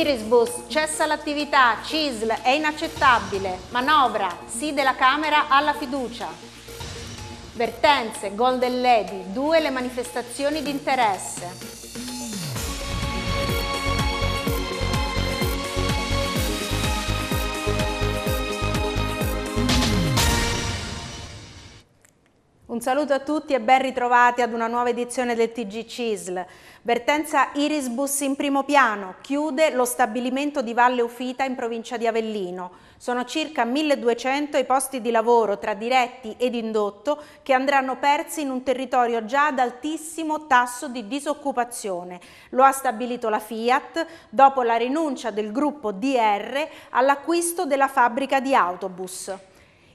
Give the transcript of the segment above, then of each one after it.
Irisbus cessa l'attività, CISL è inaccettabile, manovra, sì della Camera alla fiducia. Vertenze, Golden Lady, due le manifestazioni di interesse. Un saluto a tutti e ben ritrovati ad una nuova edizione del TG CISL. Vertenza Irisbus in primo piano chiude lo stabilimento di Valle Ufita in provincia di Avellino. Sono circa 1200 i posti di lavoro tra diretti ed indotto che andranno persi in un territorio già ad altissimo tasso di disoccupazione. Lo ha stabilito la Fiat dopo la rinuncia del gruppo DR all'acquisto della fabbrica di autobus.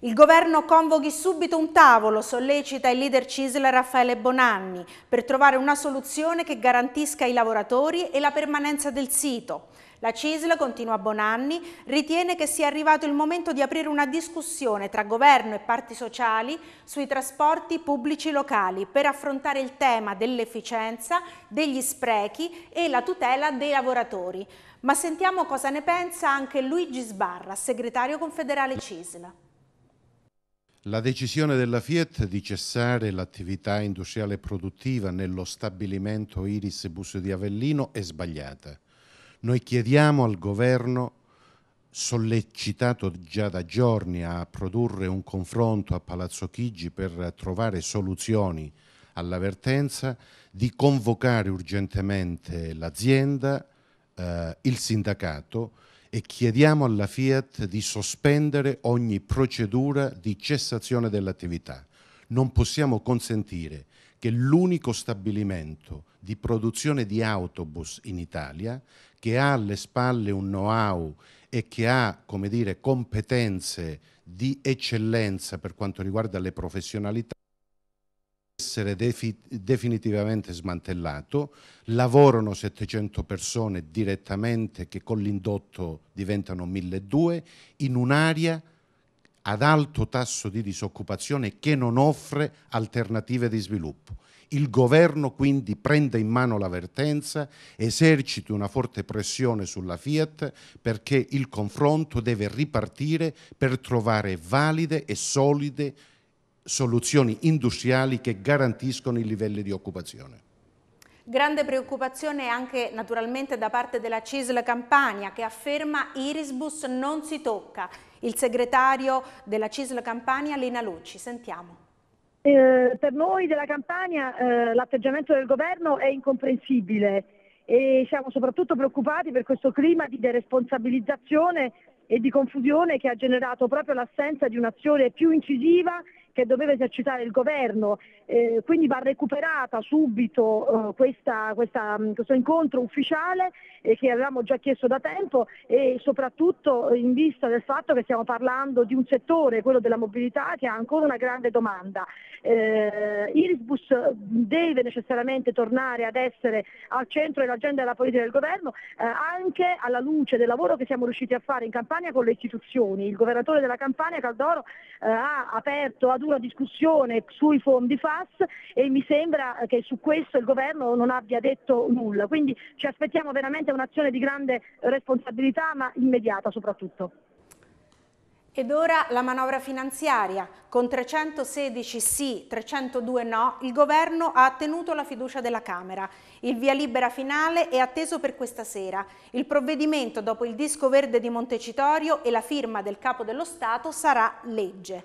Il governo convochi subito un tavolo, sollecita il leader CISL Raffaele Bonanni, per trovare una soluzione che garantisca i lavoratori e la permanenza del sito. La CISL, continua Bonanni, ritiene che sia arrivato il momento di aprire una discussione tra governo e parti sociali sui trasporti pubblici locali per affrontare il tema dell'efficienza, degli sprechi e la tutela dei lavoratori. Ma sentiamo cosa ne pensa anche Luigi Sbarra, segretario confederale CISL. La decisione della Fiat di cessare l'attività industriale produttiva nello stabilimento Iris Bus di Avellino è sbagliata. Noi chiediamo al governo, sollecitato già da giorni a produrre un confronto a Palazzo Chigi per trovare soluzioni all'avvertenza, di convocare urgentemente l'azienda, eh, il sindacato, e chiediamo alla Fiat di sospendere ogni procedura di cessazione dell'attività. Non possiamo consentire che l'unico stabilimento di produzione di autobus in Italia, che ha alle spalle un know-how e che ha come dire, competenze di eccellenza per quanto riguarda le professionalità, essere defi definitivamente smantellato, lavorano 700 persone direttamente che con l'indotto diventano 1200 in un'area ad alto tasso di disoccupazione che non offre alternative di sviluppo. Il governo quindi prende in mano l'avvertenza, eserciti una forte pressione sulla Fiat perché il confronto deve ripartire per trovare valide e solide soluzioni industriali che garantiscono i livelli di occupazione. Grande preoccupazione anche naturalmente da parte della CISL Campania che afferma Irisbus non si tocca. Il segretario della CISL Campania Lina Lucci, sentiamo. Eh, per noi della Campania eh, l'atteggiamento del governo è incomprensibile e siamo soprattutto preoccupati per questo clima di deresponsabilizzazione e di confusione che ha generato proprio l'assenza di un'azione più incisiva che doveva esercitare il governo, eh, quindi va recuperata subito eh, questa, questa, mm, questo incontro ufficiale eh, che avevamo già chiesto da tempo e soprattutto in vista del fatto che stiamo parlando di un settore, quello della mobilità, che ha ancora una grande domanda. Eh, Irisbus deve necessariamente tornare ad essere al centro dell'agenda della politica del governo eh, anche alla luce del lavoro che siamo riusciti a fare in campagna con le istituzioni. Il governatore della campagna, Caldoro, eh, ha aperto ad dura discussione sui fondi FAS e mi sembra che su questo il governo non abbia detto nulla. Quindi ci aspettiamo veramente un'azione di grande responsabilità ma immediata soprattutto. Ed ora la manovra finanziaria. Con 316 sì, 302 no, il governo ha ottenuto la fiducia della Camera. Il via libera finale è atteso per questa sera. Il provvedimento, dopo il disco verde di Montecitorio e la firma del Capo dello Stato, sarà legge.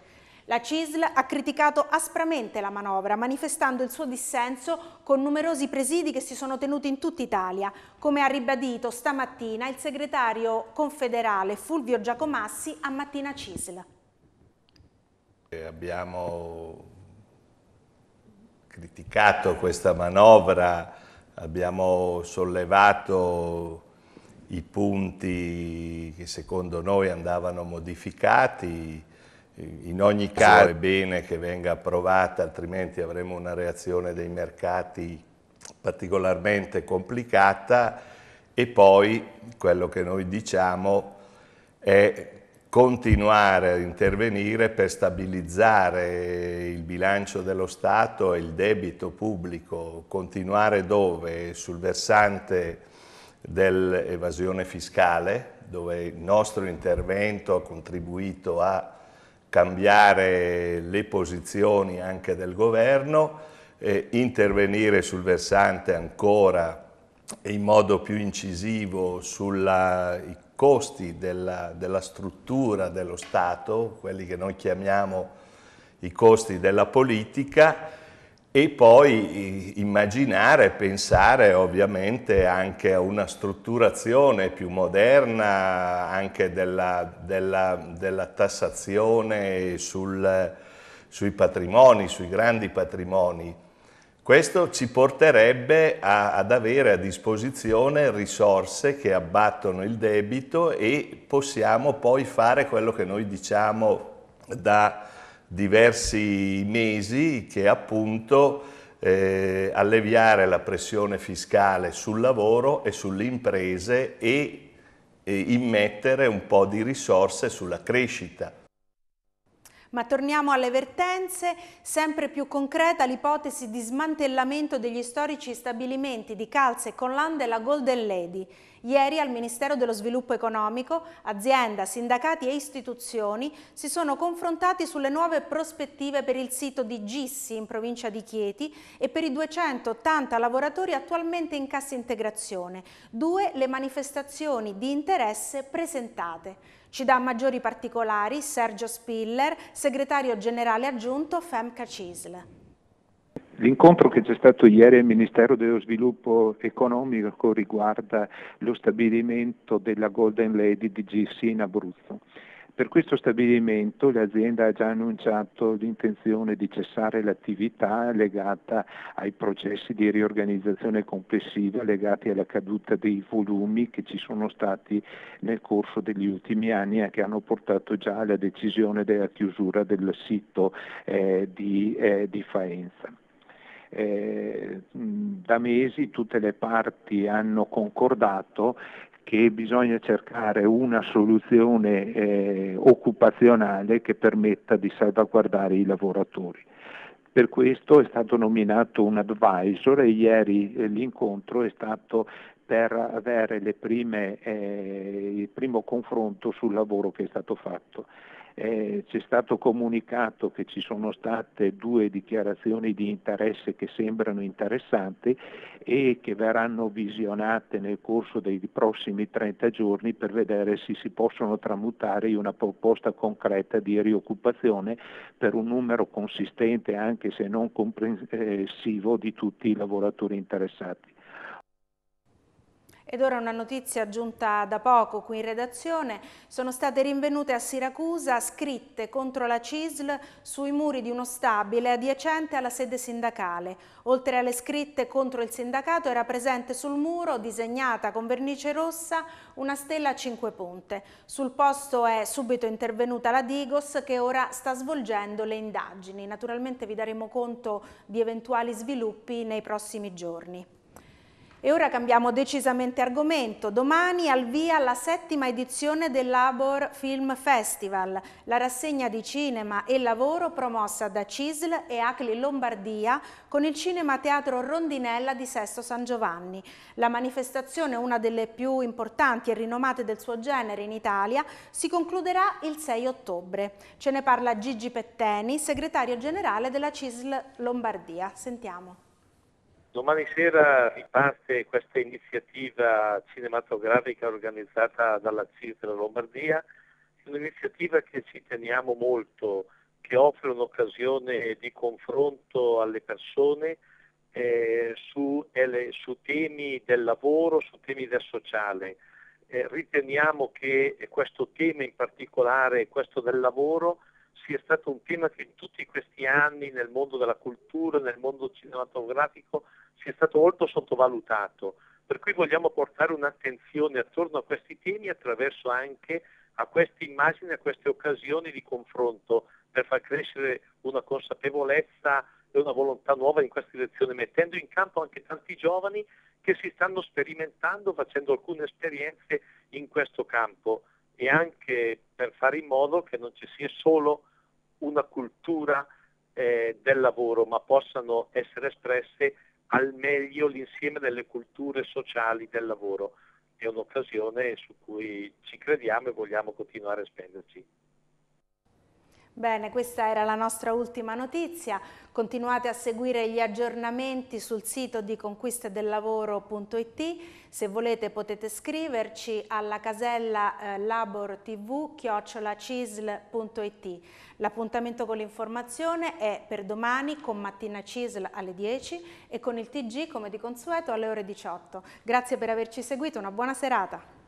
La CISL ha criticato aspramente la manovra, manifestando il suo dissenso con numerosi presidi che si sono tenuti in tutta Italia, come ha ribadito stamattina il segretario confederale Fulvio Giacomassi a Mattina CISL. abbiamo criticato questa manovra, abbiamo sollevato i punti che secondo noi andavano modificati, in ogni caso è bene che venga approvata, altrimenti avremo una reazione dei mercati particolarmente complicata e poi quello che noi diciamo è continuare ad intervenire per stabilizzare il bilancio dello Stato e il debito pubblico, continuare dove? Sul versante dell'evasione fiscale, dove il nostro intervento ha contribuito a cambiare le posizioni anche del governo, eh, intervenire sul versante ancora e in modo più incisivo sui costi della, della struttura dello Stato, quelli che noi chiamiamo i costi della politica, e poi immaginare, pensare ovviamente anche a una strutturazione più moderna anche della, della, della tassazione sul, sui patrimoni, sui grandi patrimoni. Questo ci porterebbe a, ad avere a disposizione risorse che abbattono il debito e possiamo poi fare quello che noi diciamo da diversi mesi che appunto eh, alleviare la pressione fiscale sul lavoro e sulle imprese e, e immettere un po' di risorse sulla crescita ma torniamo alle vertenze, sempre più concreta l'ipotesi di smantellamento degli storici stabilimenti di Calze, Conlanda e la Golden Lady. Ieri al Ministero dello Sviluppo Economico, azienda, sindacati e istituzioni si sono confrontati sulle nuove prospettive per il sito di Gissi in provincia di Chieti e per i 280 lavoratori attualmente in cassa integrazione. Due le manifestazioni di interesse presentate. Ci dà maggiori particolari Sergio Spiller, segretario generale aggiunto FEMCA CISL. L'incontro che c'è stato ieri al Ministero dello Sviluppo Economico riguarda lo stabilimento della Golden Lady di GC in Abruzzo. Per questo stabilimento l'azienda ha già annunciato l'intenzione di cessare l'attività legata ai processi di riorganizzazione complessiva legati alla caduta dei volumi che ci sono stati nel corso degli ultimi anni e che hanno portato già alla decisione della chiusura del sito eh, di, eh, di Faenza. Eh, da mesi tutte le parti hanno concordato che bisogna cercare una soluzione eh, occupazionale che permetta di salvaguardare i lavoratori. Per questo è stato nominato un advisor e ieri eh, l'incontro è stato per avere prime, eh, il primo confronto sul lavoro che è stato fatto. Eh, c'è stato comunicato che ci sono state due dichiarazioni di interesse che sembrano interessanti e che verranno visionate nel corso dei prossimi 30 giorni per vedere se si possono tramutare in una proposta concreta di rioccupazione per un numero consistente, anche se non comprensivo, di tutti i lavoratori interessati. Ed ora una notizia giunta da poco qui in redazione. Sono state rinvenute a Siracusa scritte contro la CISL sui muri di uno stabile adiacente alla sede sindacale. Oltre alle scritte contro il sindacato era presente sul muro, disegnata con vernice rossa, una stella a cinque punte. Sul posto è subito intervenuta la Digos che ora sta svolgendo le indagini. Naturalmente vi daremo conto di eventuali sviluppi nei prossimi giorni. E ora cambiamo decisamente argomento. Domani al via la settima edizione del Labor Film Festival, la rassegna di cinema e lavoro promossa da CISL e Acli Lombardia con il Cinema Teatro Rondinella di Sesto San Giovanni. La manifestazione, una delle più importanti e rinomate del suo genere in Italia, si concluderà il 6 ottobre. Ce ne parla Gigi Petteni, segretario generale della CISL Lombardia. Sentiamo. Domani sera riparte questa iniziativa cinematografica organizzata dalla CIR della Lombardia, un'iniziativa che ci teniamo molto, che offre un'occasione di confronto alle persone eh, su, ele, su, temi del lavoro, su temi del sociale. Eh, riteniamo che questo tema in particolare, questo del lavoro, sia stato un tema che in tutti questi anni nel mondo della cultura, nel mondo cinematografico, sia stato molto sottovalutato. Per cui vogliamo portare un'attenzione attorno a questi temi attraverso anche a queste immagini, a queste occasioni di confronto per far crescere una consapevolezza e una volontà nuova in questa direzione, mettendo in campo anche tanti giovani che si stanno sperimentando, facendo alcune esperienze in questo campo e anche per fare in modo che non ci sia solo una cultura eh, del lavoro, ma possano essere espresse al meglio l'insieme delle culture sociali del lavoro. È un'occasione su cui ci crediamo e vogliamo continuare a spenderci. Bene, questa era la nostra ultima notizia. Continuate a seguire gli aggiornamenti sul sito di conquistedellavoro.it. Se volete potete scriverci alla casella eh, labortv-cisl.it. L'appuntamento con l'informazione è per domani con Mattina Cisl alle 10 e con il TG come di consueto alle ore 18. Grazie per averci seguito, una buona serata.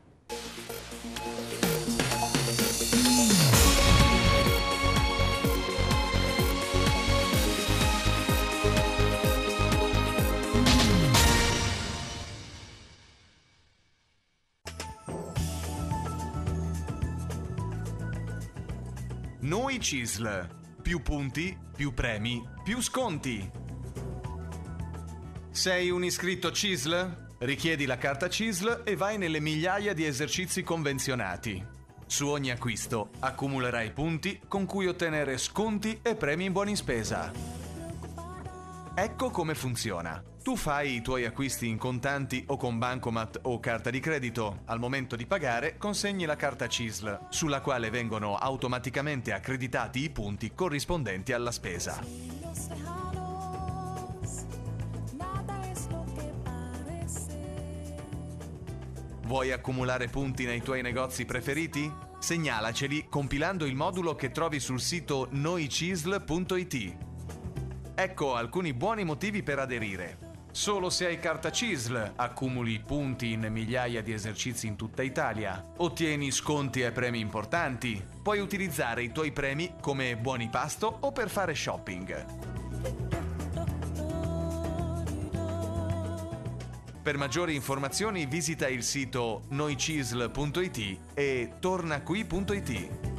Noi CISL. Più punti, più premi, più sconti. Sei un iscritto CISL? Richiedi la carta CISL e vai nelle migliaia di esercizi convenzionati. Su ogni acquisto accumulerai punti con cui ottenere sconti e premi in buoni spesa. Ecco come funziona. Tu fai i tuoi acquisti in contanti o con bancomat o carta di credito. Al momento di pagare consegni la carta CISL, sulla quale vengono automaticamente accreditati i punti corrispondenti alla spesa. Vuoi accumulare punti nei tuoi negozi preferiti? Segnalaceli compilando il modulo che trovi sul sito noicisl.it. Ecco alcuni buoni motivi per aderire. Solo se hai carta CISL accumuli punti in migliaia di esercizi in tutta Italia, ottieni sconti e premi importanti, puoi utilizzare i tuoi premi come buoni pasto o per fare shopping. Per maggiori informazioni visita il sito noicisl.it e tornaqui.it.